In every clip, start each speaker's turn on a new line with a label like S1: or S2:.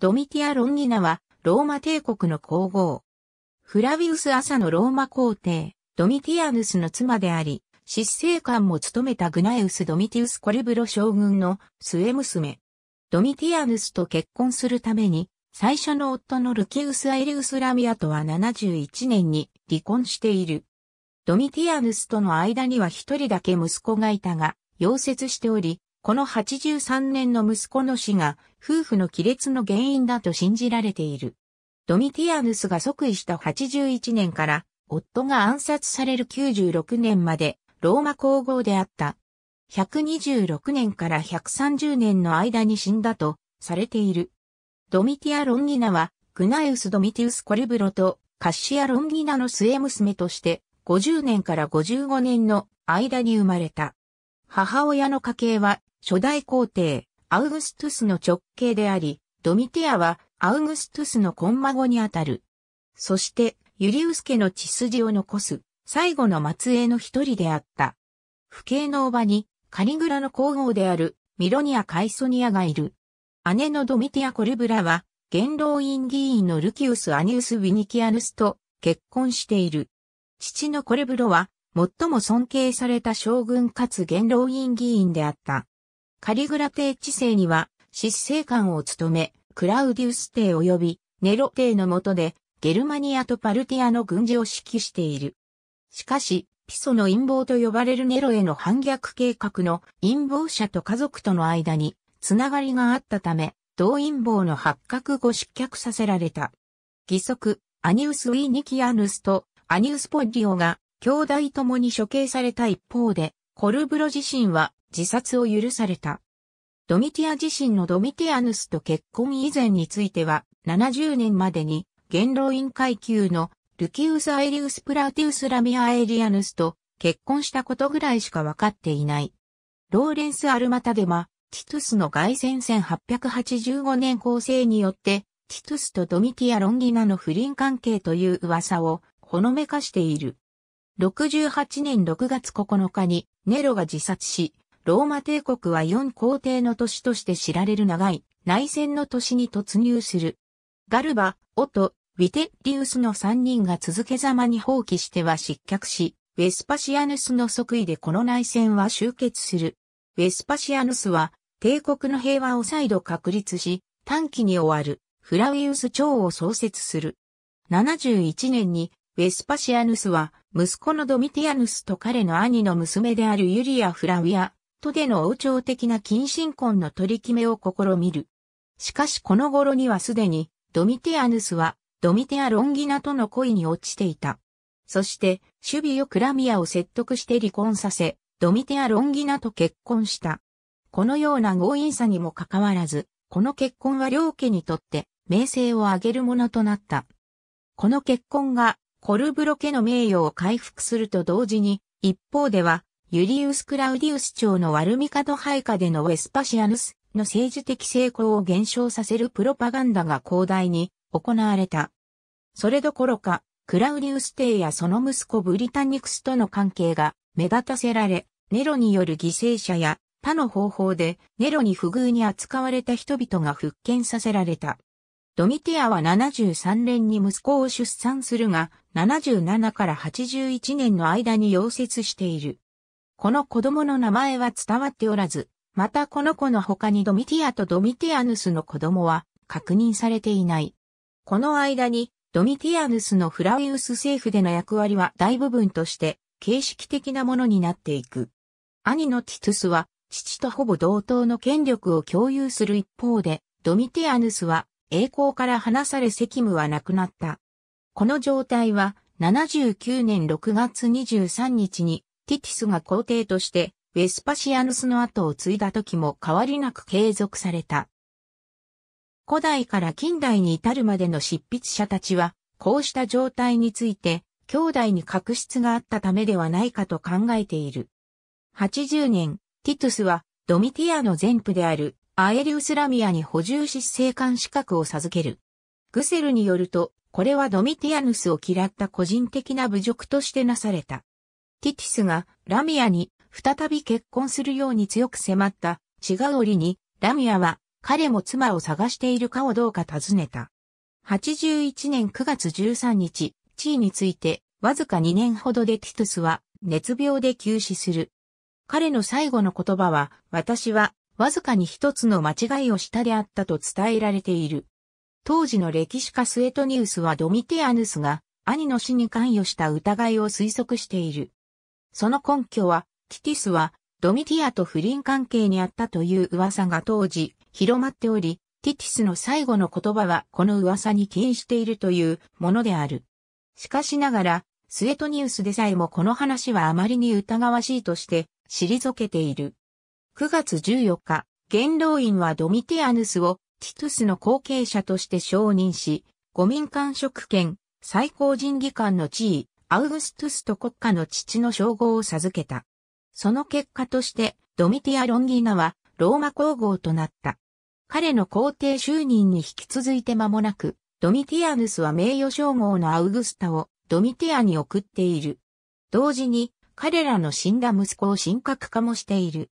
S1: ドミティア・ロンギナは、ローマ帝国の皇后。フラビウス朝のローマ皇帝、ドミティアヌスの妻であり、執政官も務めたグナエウス・ドミティウス・コルブロ将軍の末娘。ドミティアヌスと結婚するために、最初の夫のルキウス・アイリウス・ラミアとは71年に離婚している。ドミティアヌスとの間には一人だけ息子がいたが、溶接しており、この83年の息子の死が夫婦の亀裂の原因だと信じられている。ドミティアヌスが即位した81年から夫が暗殺される96年までローマ皇后であった。126年から130年の間に死んだとされている。ドミティア・ロンギナはグナイウス・ドミティウス・コルブロとカッシア・ロンギナの末娘として50年から55年の間に生まれた。母親の家系は初代皇帝、アウグストゥスの直系であり、ドミティアはアウグストゥスのコンマ語にあたる。そして、ユリウス家の血筋を残す、最後の末裔の一人であった。不敬のばに、カリグラの皇后である、ミロニア・カイソニアがいる。姉のドミティア・コルブラは、元老院議員のルキウス・アニウス・ヴィニキアヌスと結婚している。父のコルブロは、最も尊敬された将軍かつ元老院議員であった。カリグラ帝治世には、執政官を務め、クラウディウス帝及びネロ帝の下で、ゲルマニアとパルティアの軍事を指揮している。しかし、ピソの陰謀と呼ばれるネロへの反逆計画の陰謀者と家族との間に、つながりがあったため、同陰謀の発覚後失脚させられた。義足、アニウス・ウィニキアヌスとアニウス・ポッリオが兄弟ともに処刑された一方で、コルブロ自身は自殺を許された。ドミティア自身のドミティアヌスと結婚以前については、70年までに、元老院階級のルキウス・アエリウス・プラティウス・ラミア・エリアヌスと結婚したことぐらいしか分かっていない。ローレンス・アルマタデマ、ティトゥスの外戦1885年構成によって、ティトゥスとドミティア・ロンギナの不倫関係という噂をほのめかしている。68年6月9日にネロが自殺し、ローマ帝国は四皇帝の都市として知られる長い内戦の都市に突入する。ガルバ、オト、ウィテッリウスの三人が続けざまに放棄しては失脚し、ウェスパシアヌスの即位でこの内戦は終結する。ウェスパシアヌスは帝国の平和を再度確立し、短期に終わるフラウィウス朝を創設する。71年にウェスパシアヌスは息子のドミティアヌスと彼の兄の娘であるユリア・フラウィア、トでの王朝的な近親婚の取り決めを試みる。しかしこの頃にはすでに、ドミティアヌスは、ドミテア・ロンギナとの恋に落ちていた。そして、守備をクラミアを説得して離婚させ、ドミテア・ロンギナと結婚した。このような強引さにもかかわらず、この結婚は両家にとって名声を上げるものとなった。この結婚がコルブロ家の名誉を回復すると同時に、一方ではユリウス・クラウディウス朝のワルミカド配下でのウェスパシアヌスの政治的成功を減少させるプロパガンダが広大に行われた。それどころか、クラウディウス帝やその息子ブリタニクスとの関係が目立たせられ、ネロによる犠牲者や他の方法でネロに不遇に扱われた人々が復権させられた。ドミティアは73年に息子を出産するが、77から81年の間に溶接している。この子供の名前は伝わっておらず、またこの子の他にドミティアとドミティアヌスの子供は確認されていない。この間に、ドミティアヌスのフラウィウス政府での役割は大部分として、形式的なものになっていく。兄のティトゥスは、父とほぼ同等の権力を共有する一方で、ドミティアヌスは、栄光から離され責務はなくなった。この状態は、79年6月23日にティティスが皇帝として、ウェスパシアヌスの後を継いだ時も変わりなく継続された。古代から近代に至るまでの執筆者たちは、こうした状態について、兄弟に確執があったためではないかと考えている。80年、ティトゥスは、ドミティアの前夫である、アエリウスラミアに補充し、政官資格を授ける。グセルによると、これはドミティアヌスを嫌った個人的な侮辱としてなされた。ティティスがラミアに再び結婚するように強く迫った違う折にラミアは彼も妻を探しているかをどうか尋ねた。81年9月13日、地位についてわずか2年ほどでティトゥスは熱病で急死する。彼の最後の言葉は私はわずかに一つの間違いをしたであったと伝えられている。当時の歴史家スエトニウスはドミティアヌスが兄の死に関与した疑いを推測している。その根拠は、キティスはドミティアと不倫関係にあったという噂が当時広まっており、ティティスの最後の言葉はこの噂に起因しているというものである。しかしながら、スエトニウスでさえもこの話はあまりに疑わしいとして退けている。9月14日、元老院はドミティアヌスをティトゥスの後継者として承認し、五民間職権、最高人技官の地位、アウグストゥスと国家の父の称号を授けた。その結果として、ドミティア・ロンギーナは、ローマ皇后となった。彼の皇帝就任に引き続いて間もなく、ドミティアヌスは名誉称号のアウグスタをドミティアに送っている。同時に、彼らの死んだ息子を神格化もしている。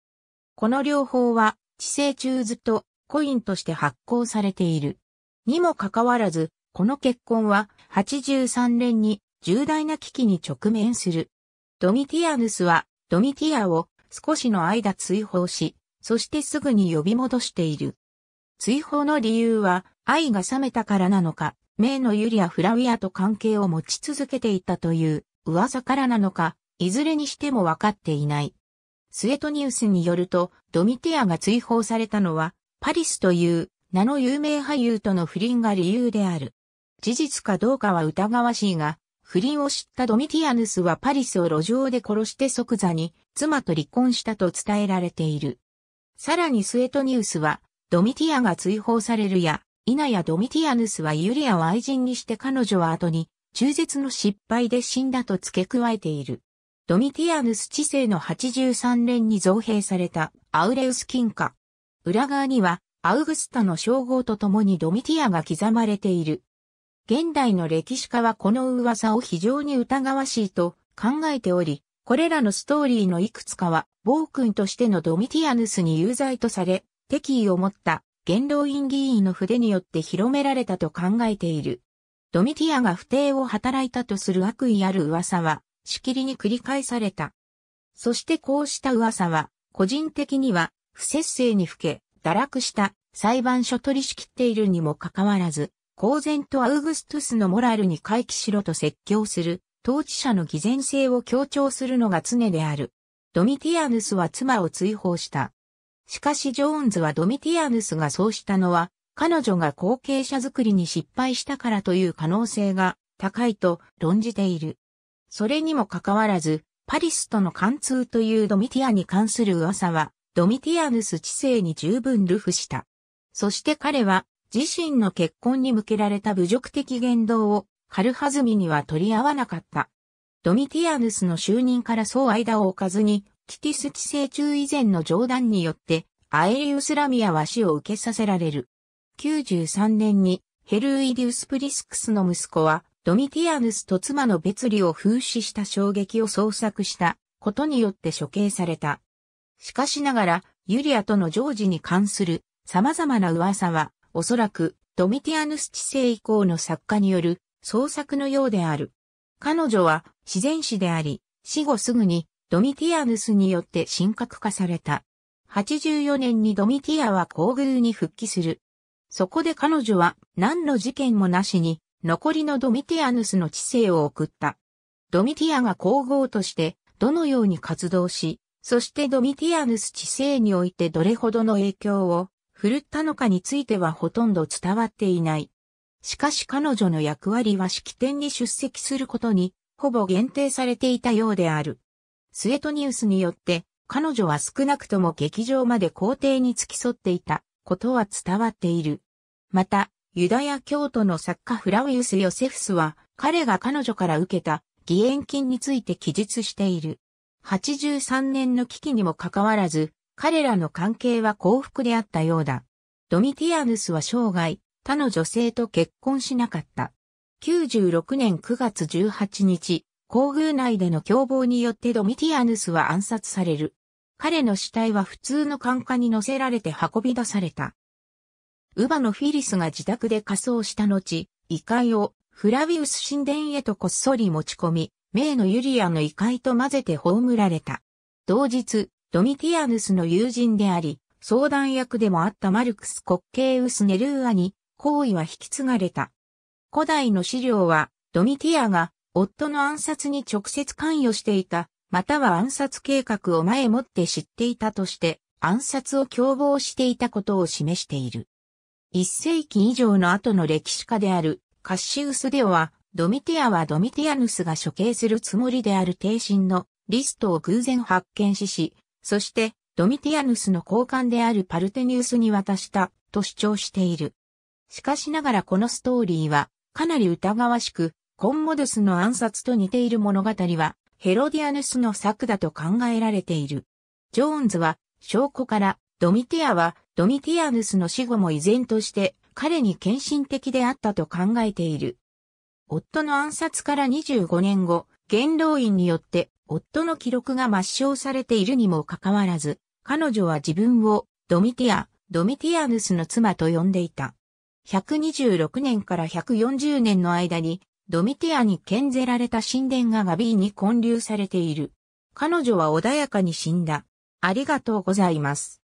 S1: この両方は、知性中図とコインとして発行されている。にもかかわらず、この結婚は83年に重大な危機に直面する。ドミティアヌスは、ドミティアを少しの間追放し、そしてすぐに呼び戻している。追放の理由は、愛が冷めたからなのか、名のユリア・フラウィアと関係を持ち続けていたという噂からなのか、いずれにしても分かっていない。スエトニウスによると、ドミティアが追放されたのは、パリスという名の有名俳優との不倫が理由である。事実かどうかは疑わしいが、不倫を知ったドミティアヌスはパリスを路上で殺して即座に妻と離婚したと伝えられている。さらにスエトニウスはドミティアが追放されるや、イナやドミティアヌスはユリアを愛人にして彼女は後に中絶の失敗で死んだと付け加えている。ドミティアヌス治世の83年に造兵されたアウレウス金貨。裏側にはアウグスタの称号とともにドミティアが刻まれている。現代の歴史家はこの噂を非常に疑わしいと考えており、これらのストーリーのいくつかは、暴君としてのドミティアヌスに有罪とされ、敵意を持った元老院議員の筆によって広められたと考えている。ドミティアが不定を働いたとする悪意ある噂は、しきりに繰り返された。そしてこうした噂は、個人的には、不節制に吹け、堕落した裁判所取り仕切っているにもかかわらず、公然とアウグストゥスのモラルに回帰しろと説教する、統治者の偽善性を強調するのが常である。ドミティアヌスは妻を追放した。しかしジョーンズはドミティアヌスがそうしたのは、彼女が後継者作りに失敗したからという可能性が高いと論じている。それにもかかわらず、パリスとの貫通というドミティアに関する噂は、ドミティアヌス知性に十分ルフした。そして彼は自身の結婚に向けられた侮辱的言動を、春ずみには取り合わなかった。ドミティアヌスの就任からそう間を置かずに、キティス治世中以前の冗談によって、アエリウスラミアは死を受けさせられる。93年に、ヘルイディウス・プリスクスの息子は、ドミティアヌスと妻の別離を風刺した衝撃を創作したことによって処刑された。しかしながら、ユリアとのジョージに関する様々な噂は、おそらくドミティアヌス知性以降の作家による創作のようである。彼女は自然史であり、死後すぐにドミティアヌスによって神格化された。84年にドミティアは皇宮に復帰する。そこで彼女は何の事件もなしに残りのドミティアヌスの知性を送った。ドミティアが皇后としてどのように活動し、そしてドミティアヌス知性においてどれほどの影響を振ったのかについてはほとんど伝わっていない。しかし彼女の役割は式典に出席することに、ほぼ限定されていたようである。スエトニウスによって、彼女は少なくとも劇場まで皇帝に付き添っていたことは伝わっている。また、ユダヤ教徒の作家フラウィウス・ヨセフスは、彼が彼女から受けた義援金について記述している。83年の危機にもかかわらず、彼らの関係は幸福であったようだ。ドミティアヌスは生涯、他の女性と結婚しなかった。96年9月18日、皇宮内での凶暴によってドミティアヌスは暗殺される。彼の死体は普通の管下に乗せられて運び出された。ウバのフィリスが自宅で仮装した後、遺骸をフラビウス神殿へとこっそり持ち込み、名のユリアの遺骸と混ぜて葬られた。同日、ドミティアヌスの友人であり、相談役でもあったマルクス・コッケイウス・ネルーアに、行為は引き継がれた。古代の資料は、ドミティアが夫の暗殺に直接関与していた、または暗殺計画を前もって知っていたとして、暗殺を共謀していたことを示している。一世紀以上の後の歴史家であるカッシウス・デオは、ドミティアはドミティアヌスが処刑するつもりである帝神のリストを偶然発見しし、そして、ドミティアヌスの交換であるパルテニウスに渡した、と主張している。しかしながらこのストーリーは、かなり疑わしく、コンモドゥスの暗殺と似ている物語は、ヘロディアヌスの策だと考えられている。ジョーンズは、証拠から、ドミティアは、ドミティアヌスの死後も依然として、彼に献身的であったと考えている。夫の暗殺から25年後、元老院によって夫の記録が抹消されているにもかかわらず、彼女は自分をドミティア、ドミティアヌスの妻と呼んでいた。126年から140年の間に、ドミティアに献ぜられた神殿がガビーに建立されている。彼女は穏やかに死んだ。ありがとうございます。